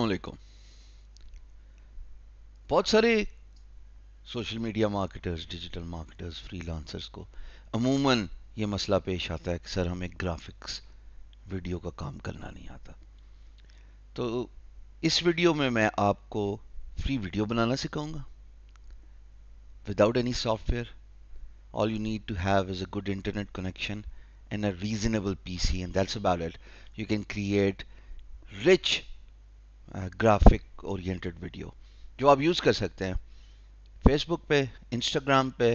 अलकुम बहुत सारे social media marketers digital marketers freelancers को अमूमन ये मसला पेश आता है कि सर हमें ग्राफिक्स वीडियो का काम करना नहीं आता तो इस वीडियो में मैं आपको फ्री वीडियो बनाना सिखाऊंगा without any software all you need to have is a good internet connection and a reasonable PC and that's about it you can create rich graphic oriented video जो आप use कर सकते हैं Facebook पे Instagram पे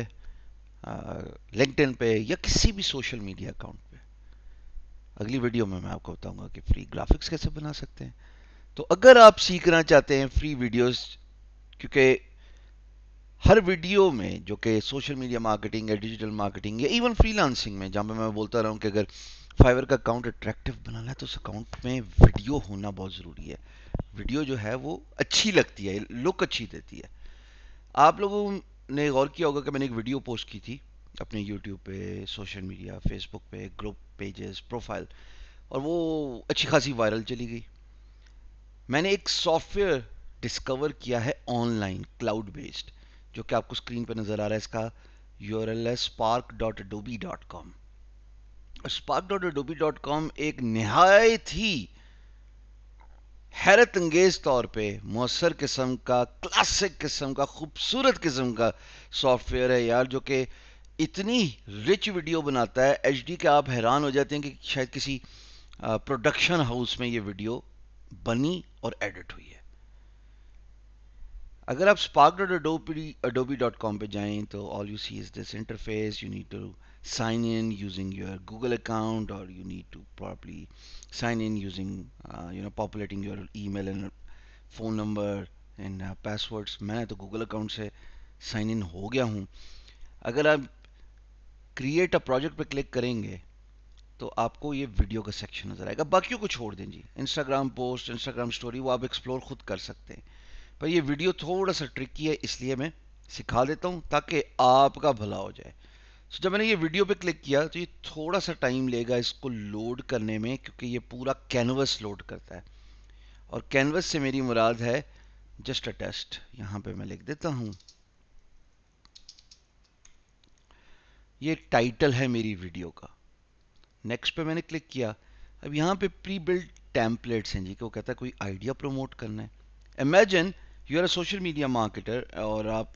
LinkedIn पे या किसी भी सोशल मीडिया अकाउंट पे अगली वीडियो में मैं आपको बताऊंगा कि फ्री ग्राफिक्स कैसे बना सकते हैं तो अगर आप सीखना चाहते हैं फ्री वीडियोस क्योंकि हर वीडियो में जो कि सोशल मीडिया मार्केटिंग या डिजिटल मार्केटिंग या इवन फ्रीलांसिंग में जहाँ पर मैं बोलता रहा हूँ कि अगर फाइवर का अकाउंट अट्रैक्टिव बनाना है तो उस अकाउंट में वीडियो होना बहुत ज़रूरी है वीडियो जो है वो अच्छी लगती है लुक अच्छी देती है आप लोगों ने गौर किया होगा कि मैंने एक वीडियो पोस्ट की थी अपने यूट्यूब पे सोशल मीडिया फेसबुक पे ग्रुप पेजेस प्रोफाइल और वो अच्छी खासी वायरल चली गई मैंने एक सॉफ्टवेयर डिस्कवर किया है ऑनलाइन क्लाउड बेस्ड जो कि आपको स्क्रीन पर नज़र आ रहा है इसका U R L spark dot Adobe dot com dot .com एक नहायत ही हैरत अंगेज तौर पे मौसर किस्म का क्लासिक किस्म का खूबसूरत किस्म का सॉफ्टवेयर है यार जो कि इतनी रिच वीडियो बनाता है एच डी के आप हैरान हो जाते हैं कि शायद किसी प्रोडक्शन हाउस में ये वीडियो बनी और एडिट हुई है अगर आप spark dot dot Adobe com पर जाए तो all you see is this interface you need to sign in using your Google account or you need to probably sign in using uh, you know populating your email and phone number and uh, passwords मैं तो Google account से sign in हो गया हूँ अगर आप create a project पे click करेंगे तो आपको ये video का section नज़र आएगा बाकी को छोड़ दें जी Instagram post Instagram story वो आप explore खुद कर सकते हैं पर ये video थोड़ा सा tricky है इसलिए मैं सिखा देता हूँ ताकि आपका भला हो जाए सो जब मैंने ये वीडियो पे क्लिक किया तो ये थोड़ा सा टाइम लेगा इसको लोड करने में क्योंकि ये पूरा कैनवस लोड करता है और कैनवस से मेरी मुराद है जस्ट अ टेस्ट यहाँ पे मैं लिख देता हूँ ये टाइटल है मेरी वीडियो का नेक्स्ट पे मैंने क्लिक किया अब यहाँ पे प्री बिल्ड टैम्पलेट्स हैं जी को कहता है कोई आइडिया प्रमोट करना है imagine you are a social media marketer और आप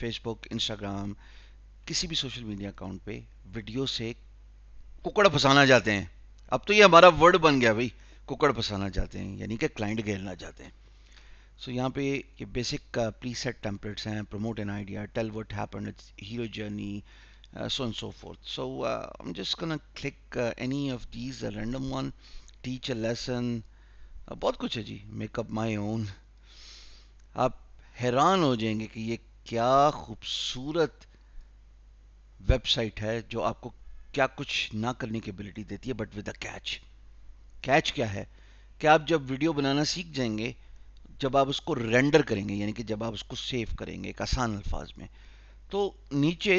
फेसबुक इंस्टाग्राम किसी भी सोशल मीडिया अकाउंट पे वीडियो से कुकड़ फंसाना चाहते हैं अब तो ये हमारा वर्ड बन गया भाई कुकड़ फंसाना चाहते हैं यानी कि क्लाइंट घेरना चाहते हैं सो so, यहाँ पे ये बेसिक प्री सेट टेम्पलेट्स हैं promote an idea tell what happen hero journey so and so forth so uh, I'm just gonna click uh, any of these, a random one, uh, बहुत कुछ है जी makeup my own आप हैरान हो जाएंगे कि ये क्या खूबसूरत वेबसाइट है जो आपको क्या कुछ ना करने की एबिलिटी देती है but with a catch catch क्या है कि आप जब वीडियो बनाना सीख जाएंगे जब आप उसको रेंडर करेंगे यानी कि जब आप उसको सेव करेंगे एक आसान अल्फाज में तो नीचे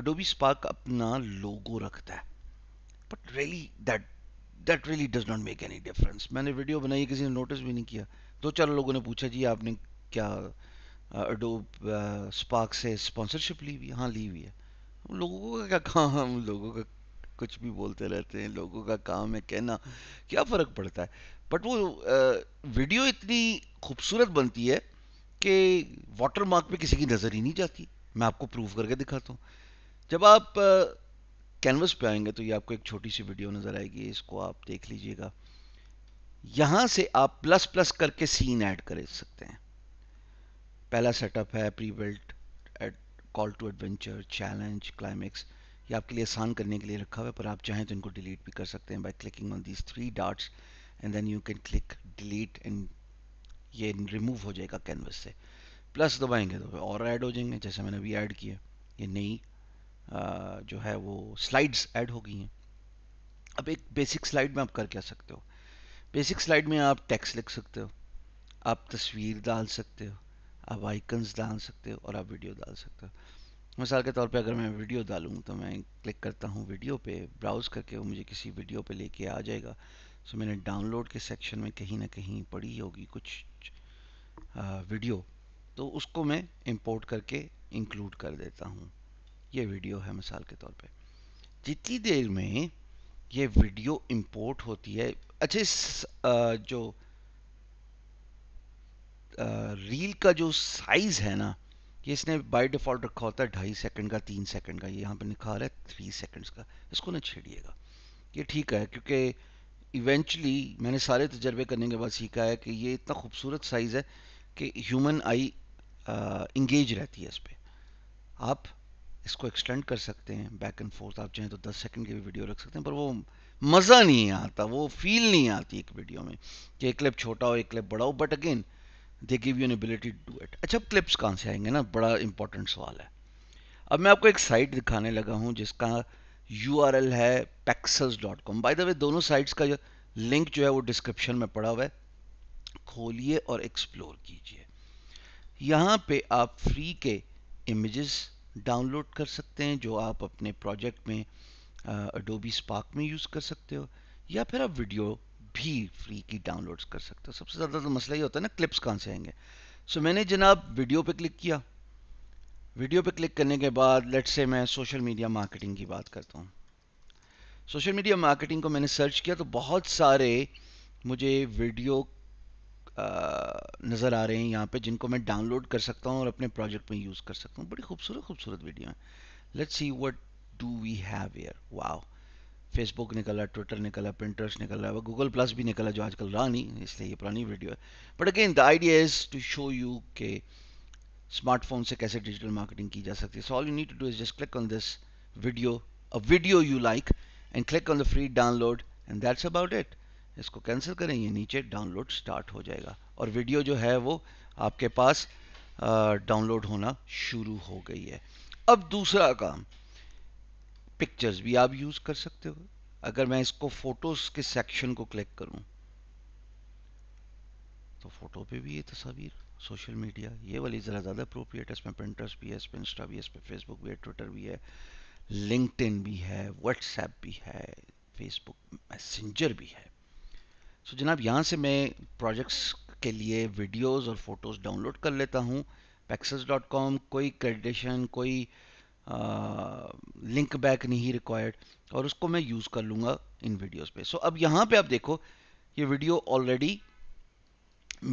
अडोबी स्पार्क अपना लोगो रखता है but really that that really does not make any difference मैंने वीडियो बनाई किसी ने नोटिस भी नहीं किया दो चार लोगों ने पूछा जी आपने क्या अडोब स्पार्क से स्पॉन्सरशिप ली हुई हाँ ली हुई है लोगों का क्या काम हम लोगों का कुछ भी बोलते रहते हैं लोगों का काम है कहना क्या फ़र्क पड़ता है बट वो वीडियो इतनी खूबसूरत बनती है कि वाटर मार्क पर किसी की नज़र ही नहीं जाती मैं आपको प्रूव करके दिखाता हूँ जब आप कैनवस पे आएंगे तो ये आपको एक छोटी सी वीडियो नज़र आएगी इसको आप देख लीजिएगा यहाँ से आप प्लस प्लस करके सीन ऐड कर सकते हैं पहला सेटअप है prebuilt call to adventure challenge climax ये आपके लिए आसान करने के लिए रखा हुआ है पर आप चाहें तो इनको डिलीट भी कर सकते हैं by clicking on these three dots and then you can click delete and ये रिमूव हो जाएगा कैनवस से प्लस दबाएंगे तो और ऐड हो जाएंगे जैसे मैंने अभी ऐड किया ये नई जो है वो स्लाइड्स ऐड हो गई हैं अब एक बेसिक स्लाइड में आप कर क्या सकते हो बेसिक स्लाइड में आप टेक्स्ट लिख सकते हो आप तस्वीर डाल सकते हो आप आइकन्स डाल सकते हो और आप वीडियो डाल सकते हो मिसाल के तौर पे अगर मैं वीडियो डालूँ तो मैं क्लिक करता हूँ वीडियो पे ब्राउज़ करके वो मुझे किसी वीडियो पे लेके आ जाएगा सो मैंने डाउनलोड के सेक्शन में कहीं ना कहीं पड़ी होगी कुछ आ, वीडियो तो उसको मैं इंपोर्ट करके इंक्लूड कर देता हूँ ये वीडियो है मिसाल के तौर पर जितनी देर में ये वीडियो इम्पोर्ट होती है अच्छा इस आ, जो रील का जो साइज़ है ना ये इसने बाय डिफ़ॉल्ट रखा होता है ढाई सेकंड का तीन सेकंड का ये यहाँ पे निकाल है थ्री सेकंड्स का इसको ना छेड़िएगा ये ठीक है क्योंकि इवेंचुअली मैंने सारे तजर्बे करने के बाद सीखा है कि ये इतना खूबसूरत साइज़ है कि ह्यूमन आई इंगेज रहती है इस पर आप इसको एक्सटेंड कर सकते हैं बैक एंड फोर्थ आप चाहें तो 10 सेकंड की भी वीडियो रख सकते हैं पर वो मज़ा नहीं आता वो फील नहीं आती एक वीडियो में कि एक क्लिप छोटा हो एक क्लिप बड़ा हो but again they give you an ability to do it अच्छा क्लिप्स कहाँ से आएंगे ना बड़ा इंपॉर्टेंट सवाल है अब मैं आपको एक साइट दिखाने लगा हूँ जिसका यू आर एल है Pexels dot com by the way दोनों साइट्स का जो लिंक जो है वो डिस्क्रिप्शन में पड़ा हुआ है खोलिए और एक्सप्लोर कीजिए यहाँ पे आप फ्री के इमेजेस डाउनलोड कर सकते हैं जो आप अपने प्रोजेक्ट में अडोबी स्पार्क में यूज़ कर सकते हो या फिर आप वीडियो भी फ्री की डाउनलोड्स कर सकते हो सबसे ज़्यादा तो मसला ये होता है ना क्लिप्स कहाँ से आएंगे सो मैंने जनाब वीडियो पे क्लिक किया वीडियो पे क्लिक करने के बाद लेट से मैं सोशल मीडिया मार्केटिंग की बात करता हूँ सोशल मीडिया मार्केटिंग को मैंने सर्च किया तो बहुत सारे मुझे वीडियो नज़र आ रहे हैं यहाँ पे जिनको मैं डाउनलोड कर सकता हूँ और अपने प्रोजेक्ट में यूज़ कर सकता हूँ बड़ी खूबसूरत खूबसूरत वीडियो है let's see what do we have here wow Facebook निकला ट्विटर निकला प्रिंटर्स निकला गूगल प्लस भी निकला जो आजकल रहा नहीं इसलिए ये पुरानी वीडियो है but again the idea is to show you के स्मार्टफोन से कैसे डिजिटल मार्केटिंग की जा सकती है so all you need to do is just click on this video a video you like and click on the free download and that's about it इसको cancel करें ये नीचे डाउनलोड स्टार्ट हो जाएगा और वीडियो जो है वो आपके पास डाउनलोड uh, होना शुरू हो गई है अब दूसरा काम पिक्चर्स भी आप यूज़ कर सकते हो अगर मैं इसको फ़ोटोज़ के सेक्शन को क्लिक करूं तो फ़ोटो पे भी ये तस्वीर सोशल मीडिया ये वाली ज़रा ज़्यादा अप्रोप्रिएट है इसमें प्रिंटर्स भी है इसमें इंस्टा भी है इसमें फेसबुक भी है ट्विटर भी है लिंकटिन भी है व्हाट्सएप भी है फेसबुक मैसेंजर भी है सो so, जनाब यहाँ से मैं प्रोजेक्ट्स के लिए वीडियोस और फोटोज़ डाउनलोड कर लेता हूँ पेक्सस कोई क्रेडिटेशन कोई लिंक बैक नहीं रिक्वायर्ड और उसको मैं यूज़ कर लूँगा इन वीडियोस पे सो so, अब यहाँ पे आप देखो ये वीडियो ऑलरेडी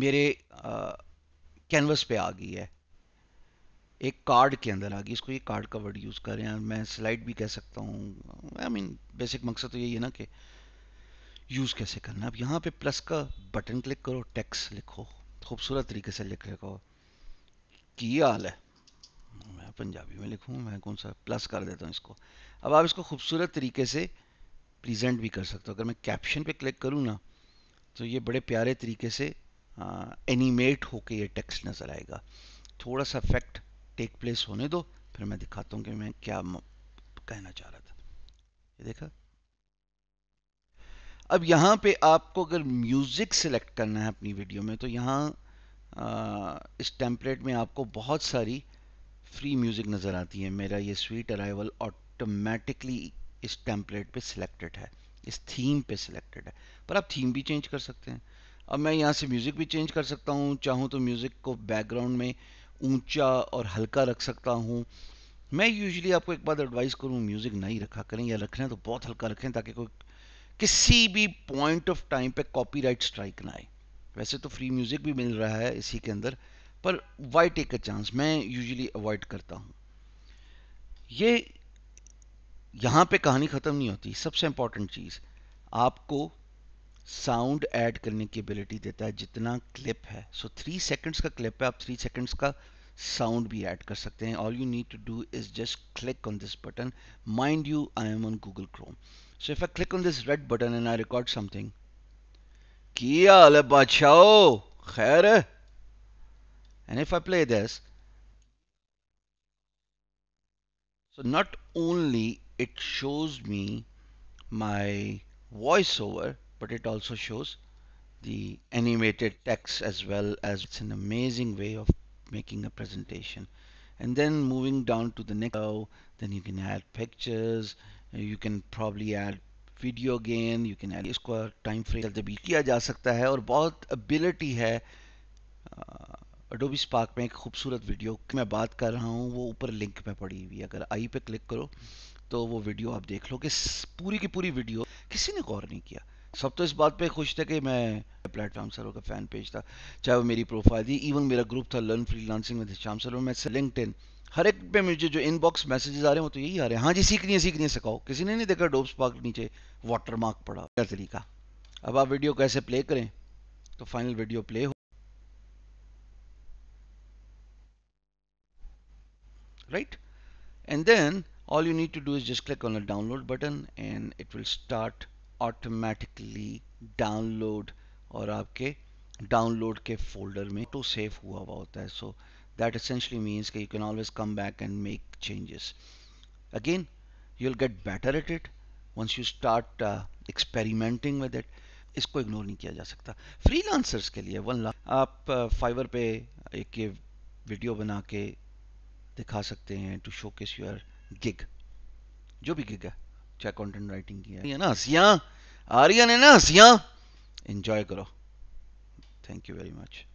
मेरे कैनवस पे आ गई है एक कार्ड के अंदर आ गई इसको ये कार्ड का वर्ड यूज़ कर रहे हैं मैं स्लाइड भी कह सकता हूँ आई मीन बेसिक मकसद तो यही है ना कि यूज़ कैसे करना अब यहाँ पे प्लस का बटन क्लिक करो टेक्स्ट लिखो खूबसूरत तरीके से लिख लिखो की हाल है मैं पंजाबी में लिखूँ मैं कौन सा प्लस कर देता हूँ इसको अब आप इसको खूबसूरत तरीके से प्रेजेंट भी कर सकते हो अगर मैं कैप्शन पे क्लिक करूँ ना तो ये बड़े प्यारे तरीके से एनिमेट होके ये टेक्स्ट नज़र आएगा थोड़ा सा इफेक्ट टेक प्लेस होने दो फिर मैं दिखाता हूँ कि मैं क्या कहना चाह रहा था ये देखा अब यहाँ पे आपको अगर म्यूज़िक सेलेक्ट करना है अपनी वीडियो में तो यहाँ इस टेम्पलेट में आपको बहुत सारी फ्री म्यूज़िक नज़र आती है मेरा ये स्वीट अराइवल ऑटोमेटिकली इस टेम्पलेट पे सिलेक्टेड है इस थीम पे सिलेक्टेड है पर आप थीम भी चेंज कर सकते हैं अब मैं यहाँ से म्यूज़िक भी चेंज कर सकता हूँ चाहूँ तो म्यूज़िक को बैकग्राउंड में ऊंचा और हल्का रख सकता हूँ मैं यूजली आपको एक बात एडवाइस करूँ म्यूज़िक नहीं रखा करें या रखना तो बहुत हल्का रखें ताकि कोई किसी भी पॉइंट ऑफ टाइम पे कॉपीराइट स्ट्राइक ना आए वैसे तो फ्री म्यूज़िक भी मिल रहा है इसी के अंदर पर वाई टेक अ चांस मैं यूजुअली अवॉइड करता हूँ ये यहाँ पे कहानी ख़त्म नहीं होती सबसे इम्पॉर्टेंट चीज़ आपको साउंड ऐड करने की एबिलिटी देता है जितना क्लिप है सो थ्री सेकंड्स का क्लिप है आप थ्री सेकंड्स का साउंड भी ऐड कर सकते हैं all you need to do is just click on this button mind you I am on Google Chrome so if I click on this red button and I record something किया अल बादशाह खैर है And if I play this, so not only it shows me my voiceover, but it also shows the animated text as well as it's an amazing way of making a presentation and then moving down to the next row oh, then you can add pictures you can probably add video again you can add इसको time frame जल्दी भी किया जा सकता है और बहुत ability है uh, अडोबी स्पार्क में एक खूबसूरत वीडियो की मैं बात कर रहा हूँ वो ऊपर लिंक में पड़ी हुई है अगर आई पे क्लिक करो तो वो वीडियो आप देख लो कि पूरी की पूरी वीडियो किसी ने गौर नहीं किया सब तो इस बात पे खुश थे कि मैं प्लेटफॉर्म सरों का फैन पेज था चाहे वो मेरी प्रोफाइल थी इवन मेरा ग्रुप था लर्न फ्री लांसिंग में शाम सरों में लिंकड हर एक पे मुझे जो इनबॉक्स मैसेजेस आ रहे हैं वो तो यही आ रहे हैं हाँ जी सीखनी है सीखनी है सिखाओ किसी ने नहीं देखा डोब स्पार्क नीचे वाटर मार्क पड़ा क्या तरीका अब आप वीडियो कैसे प्ले करें तो फाइनल वीडियो प्ले हो right and then all you need to do is just click on the download button and it will start automatically download और आपके डाउनलोड के फोल्डर में तो सेव हुआ हुआ होता है सो दैट एसेंशली मीन्स कि you can always come back and make changes again you will get better at it once you start experimenting with it इसको इग्नोर नहीं किया जा सकता फ्रीलांसर्स के लिए वन लाख आप फाइवर uh, पे एक ये वीडियो बना के दिखा सकते हैं to showcase your gig जो भी गिग है चाहे कॉन्टेंट राइटिंग की है ना हंसियाँ आ रही है ना हसिया इंजॉय करो थैंक यू वेरी मच